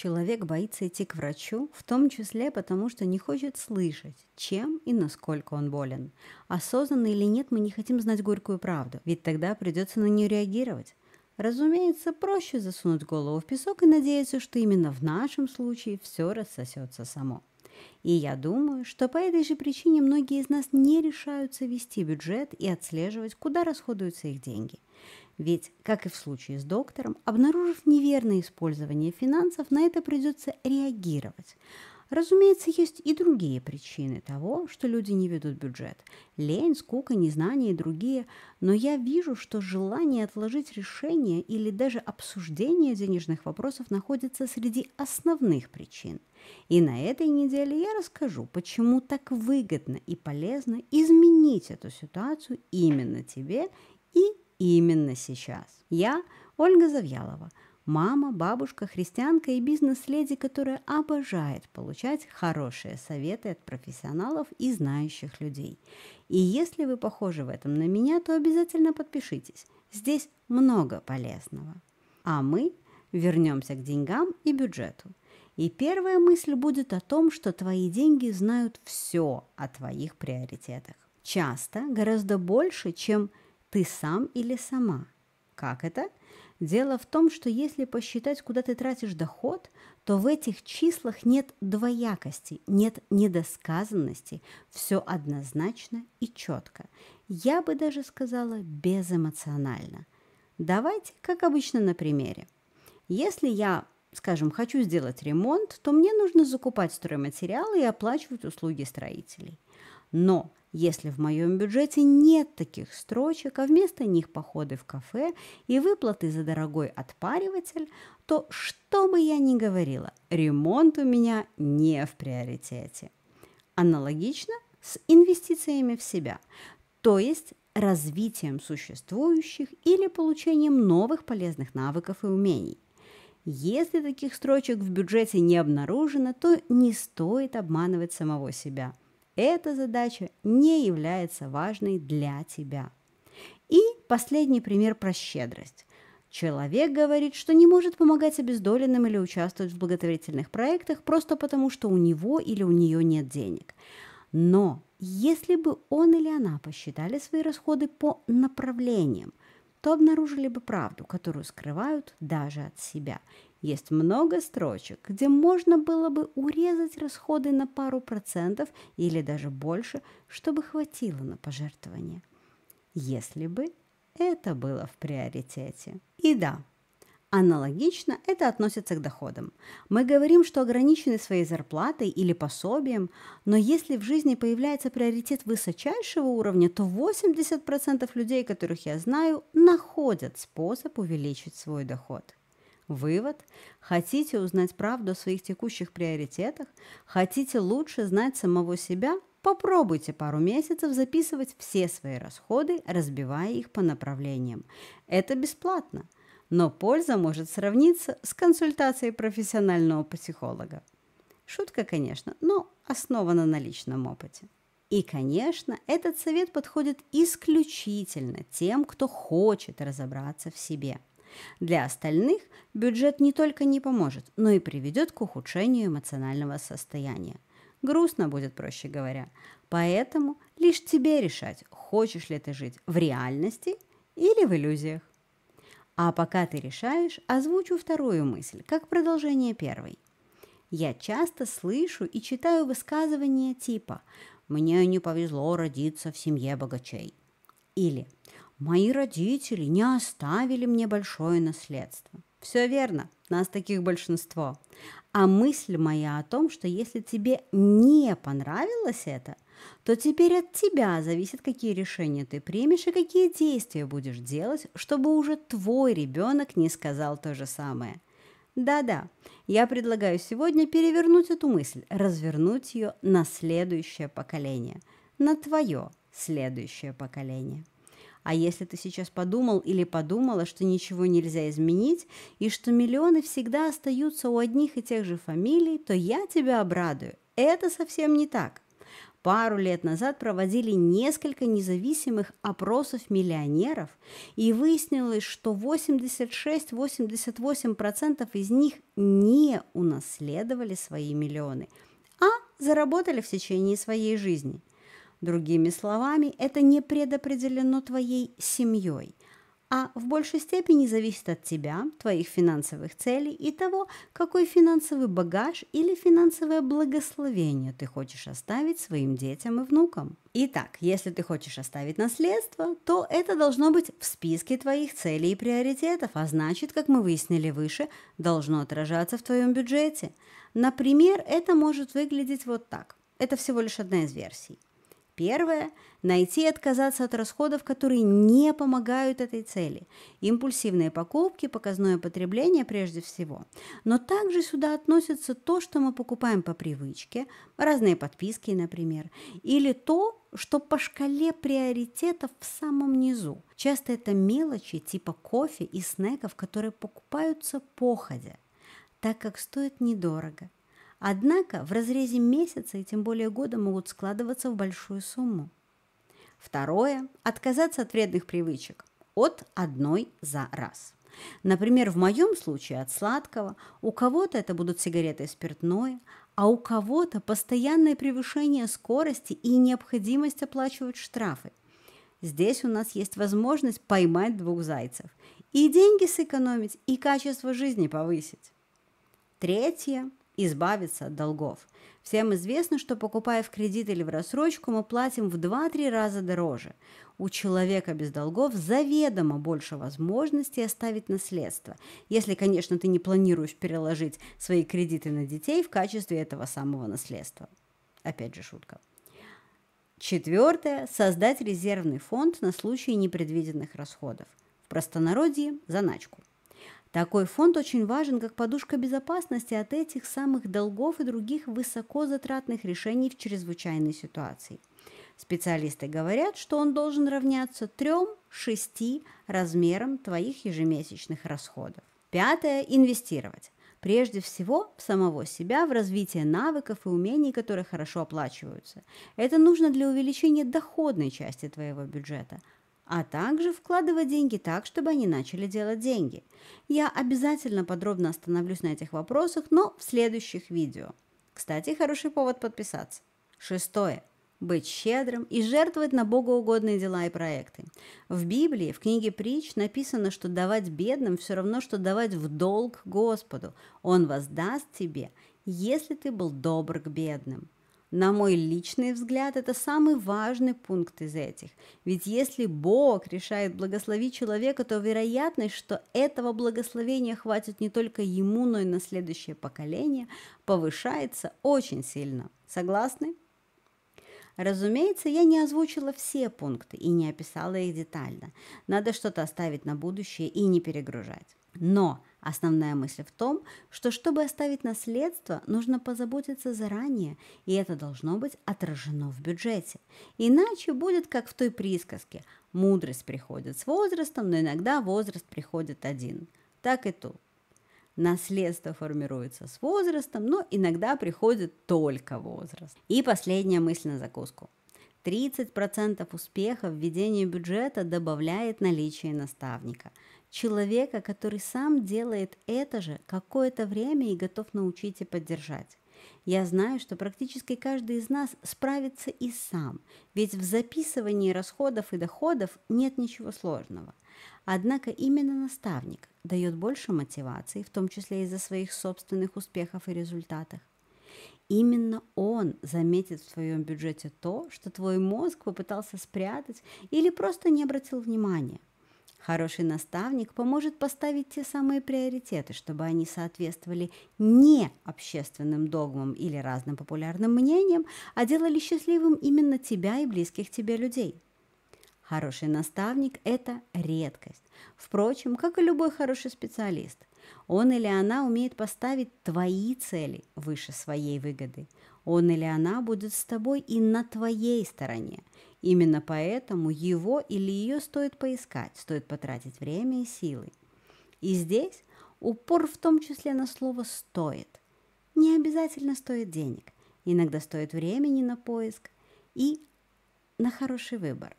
Человек боится идти к врачу, в том числе потому, что не хочет слышать, чем и насколько он болен. Осознанно или нет, мы не хотим знать горькую правду, ведь тогда придется на нее реагировать. Разумеется, проще засунуть голову в песок и надеяться, что именно в нашем случае все рассосется само. И я думаю, что по этой же причине многие из нас не решаются вести бюджет и отслеживать, куда расходуются их деньги – ведь, как и в случае с доктором, обнаружив неверное использование финансов, на это придется реагировать. Разумеется, есть и другие причины того, что люди не ведут бюджет. Лень, скука, незнание и другие. Но я вижу, что желание отложить решение или даже обсуждение денежных вопросов находится среди основных причин. И на этой неделе я расскажу, почему так выгодно и полезно изменить эту ситуацию именно тебе и именно сейчас. Я Ольга Завьялова, мама, бабушка, христианка и бизнес-леди, которая обожает получать хорошие советы от профессионалов и знающих людей. И если вы похожи в этом на меня, то обязательно подпишитесь. Здесь много полезного. А мы вернемся к деньгам и бюджету. И первая мысль будет о том, что твои деньги знают все о твоих приоритетах. Часто гораздо больше, чем ты сам или сама? Как это? Дело в том, что если посчитать, куда ты тратишь доход, то в этих числах нет двоякости, нет недосказанности, все однозначно и четко. Я бы даже сказала безэмоционально. Давайте, как обычно, на примере. Если я, скажем, хочу сделать ремонт, то мне нужно закупать стройматериалы и оплачивать услуги строителей. Но если в моем бюджете нет таких строчек, а вместо них походы в кафе и выплаты за дорогой отпариватель, то что бы я ни говорила, ремонт у меня не в приоритете. Аналогично с инвестициями в себя, то есть развитием существующих или получением новых полезных навыков и умений. Если таких строчек в бюджете не обнаружено, то не стоит обманывать самого себя – эта задача не является важной для тебя. И последний пример про щедрость. Человек говорит, что не может помогать обездоленным или участвовать в благотворительных проектах просто потому, что у него или у нее нет денег. Но если бы он или она посчитали свои расходы по направлениям, то обнаружили бы правду, которую скрывают даже от себя, есть много строчек, где можно было бы урезать расходы на пару процентов или даже больше, чтобы хватило на пожертвование. Если бы это было в приоритете. И да, Аналогично это относится к доходам. Мы говорим, что ограничены своей зарплатой или пособием, но если в жизни появляется приоритет высочайшего уровня, то 80% людей, которых я знаю, находят способ увеличить свой доход – Вывод. Хотите узнать правду о своих текущих приоритетах? Хотите лучше знать самого себя? Попробуйте пару месяцев записывать все свои расходы, разбивая их по направлениям. Это бесплатно, но польза может сравниться с консультацией профессионального психолога. Шутка, конечно, но основана на личном опыте. И, конечно, этот совет подходит исключительно тем, кто хочет разобраться в себе – для остальных бюджет не только не поможет, но и приведет к ухудшению эмоционального состояния. Грустно будет, проще говоря. Поэтому лишь тебе решать, хочешь ли ты жить в реальности или в иллюзиях. А пока ты решаешь, озвучу вторую мысль, как продолжение первой. Я часто слышу и читаю высказывания типа «Мне не повезло родиться в семье богачей» или Мои родители не оставили мне большое наследство. Все верно, нас таких большинство. А мысль моя о том, что если тебе не понравилось это, то теперь от тебя зависит, какие решения ты примешь и какие действия будешь делать, чтобы уже твой ребенок не сказал то же самое. Да-да, я предлагаю сегодня перевернуть эту мысль, развернуть ее на следующее поколение, на твое следующее поколение. А если ты сейчас подумал или подумала, что ничего нельзя изменить, и что миллионы всегда остаются у одних и тех же фамилий, то я тебя обрадую. Это совсем не так. Пару лет назад проводили несколько независимых опросов миллионеров, и выяснилось, что 86-88% из них не унаследовали свои миллионы, а заработали в течение своей жизни – Другими словами, это не предопределено твоей семьей, а в большей степени зависит от тебя, твоих финансовых целей и того, какой финансовый багаж или финансовое благословение ты хочешь оставить своим детям и внукам. Итак, если ты хочешь оставить наследство, то это должно быть в списке твоих целей и приоритетов, а значит, как мы выяснили выше, должно отражаться в твоем бюджете. Например, это может выглядеть вот так. Это всего лишь одна из версий – Первое – найти и отказаться от расходов, которые не помогают этой цели. Импульсивные покупки, показное потребление прежде всего. Но также сюда относится то, что мы покупаем по привычке, разные подписки, например, или то, что по шкале приоритетов в самом низу. Часто это мелочи типа кофе и снеков, которые покупаются походя, так как стоят недорого – Однако в разрезе месяца и тем более года могут складываться в большую сумму. Второе – отказаться от вредных привычек от одной за раз. Например, в моем случае от сладкого, у кого-то это будут сигареты и спиртное, а у кого-то постоянное превышение скорости и необходимость оплачивать штрафы. Здесь у нас есть возможность поймать двух зайцев. И деньги сэкономить, и качество жизни повысить. Третье избавиться от долгов. Всем известно, что покупая в кредит или в рассрочку, мы платим в 2-3 раза дороже. У человека без долгов заведомо больше возможностей оставить наследство, если, конечно, ты не планируешь переложить свои кредиты на детей в качестве этого самого наследства. Опять же шутка. Четвертое – создать резервный фонд на случай непредвиденных расходов. В простонародье – заначку – такой фонд очень важен как подушка безопасности от этих самых долгов и других высокозатратных решений в чрезвычайной ситуации. Специалисты говорят, что он должен равняться 3-6 размерам твоих ежемесячных расходов. Пятое – инвестировать. Прежде всего, в самого себя, в развитие навыков и умений, которые хорошо оплачиваются. Это нужно для увеличения доходной части твоего бюджета – а также вкладывать деньги так, чтобы они начали делать деньги. Я обязательно подробно остановлюсь на этих вопросах, но в следующих видео. Кстати, хороший повод подписаться. Шестое быть щедрым и жертвовать на богоугодные дела и проекты. В Библии, в книге притч написано, что давать бедным все равно, что давать в долг Господу. Он воздаст тебе, если ты был добр к бедным. На мой личный взгляд, это самый важный пункт из этих. Ведь если Бог решает благословить человека, то вероятность, что этого благословения хватит не только ему, но и на следующее поколение, повышается очень сильно. Согласны? Разумеется, я не озвучила все пункты и не описала их детально. Надо что-то оставить на будущее и не перегружать. Но Основная мысль в том, что чтобы оставить наследство, нужно позаботиться заранее, и это должно быть отражено в бюджете. Иначе будет как в той присказке «мудрость приходит с возрастом, но иногда возраст приходит один». Так и тут. Наследство формируется с возрастом, но иногда приходит только возраст. И последняя мысль на закуску. 30% успеха в ведении бюджета добавляет наличие наставника – человека, который сам делает это же какое-то время и готов научить и поддержать. Я знаю, что практически каждый из нас справится и сам, ведь в записывании расходов и доходов нет ничего сложного. Однако именно наставник дает больше мотивации, в том числе из-за своих собственных успехов и результатов. Именно он заметит в своем бюджете то, что твой мозг попытался спрятать или просто не обратил внимания. Хороший наставник поможет поставить те самые приоритеты, чтобы они соответствовали не общественным догмам или разным популярным мнениям, а делали счастливым именно тебя и близких тебе людей. Хороший наставник – это редкость. Впрочем, как и любой хороший специалист, он или она умеет поставить твои цели выше своей выгоды. Он или она будет с тобой и на твоей стороне – Именно поэтому его или ее стоит поискать, стоит потратить время и силы. И здесь упор в том числе на слово «стоит». Не обязательно стоит денег, иногда стоит времени на поиск и на хороший выбор.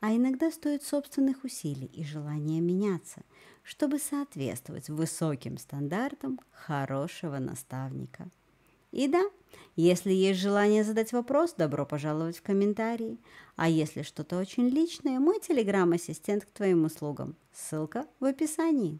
А иногда стоит собственных усилий и желания меняться, чтобы соответствовать высоким стандартам хорошего наставника – и да, если есть желание задать вопрос, добро пожаловать в комментарии. А если что-то очень личное, мой телеграм-ассистент к твоим услугам. Ссылка в описании.